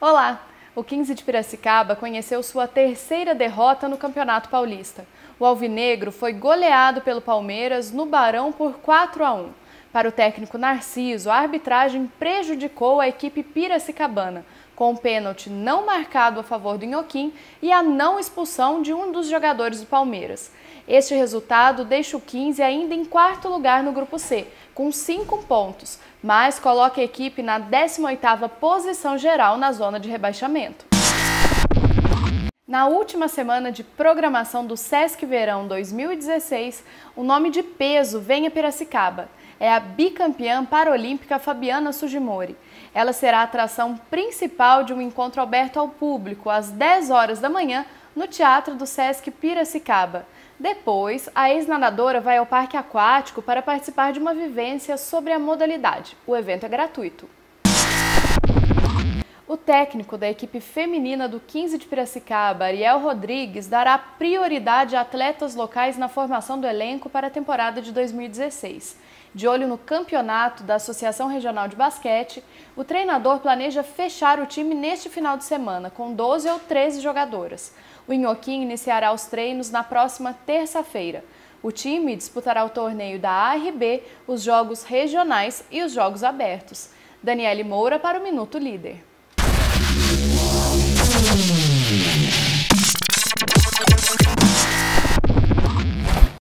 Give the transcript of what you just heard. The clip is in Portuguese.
Olá! O 15 de Piracicaba conheceu sua terceira derrota no Campeonato Paulista. O Alvinegro foi goleado pelo Palmeiras no Barão por 4 a 1. Para o técnico Narciso, a arbitragem prejudicou a equipe Piracicabana, com o um pênalti não marcado a favor do Inhoquim e a não expulsão de um dos jogadores do Palmeiras. Este resultado deixa o 15 ainda em quarto lugar no grupo C, com cinco pontos, mas coloca a equipe na 18ª posição geral na zona de rebaixamento. Na última semana de programação do Sesc Verão 2016, o nome de peso vem a Piracicaba. É a bicampeã paralímpica Fabiana Sugimori. Ela será a atração principal de um encontro aberto ao público às 10 horas da manhã no Teatro do Sesc Piracicaba. Depois, a ex-nadadora vai ao Parque Aquático para participar de uma vivência sobre a modalidade. O evento é gratuito. O técnico da equipe feminina do 15 de Piracicaba, Ariel Rodrigues, dará prioridade a atletas locais na formação do elenco para a temporada de 2016. De olho no campeonato da Associação Regional de Basquete, o treinador planeja fechar o time neste final de semana, com 12 ou 13 jogadoras. O Inhoquim iniciará os treinos na próxima terça-feira. O time disputará o torneio da ARB, os jogos regionais e os jogos abertos. Daniele Moura para o Minuto Líder.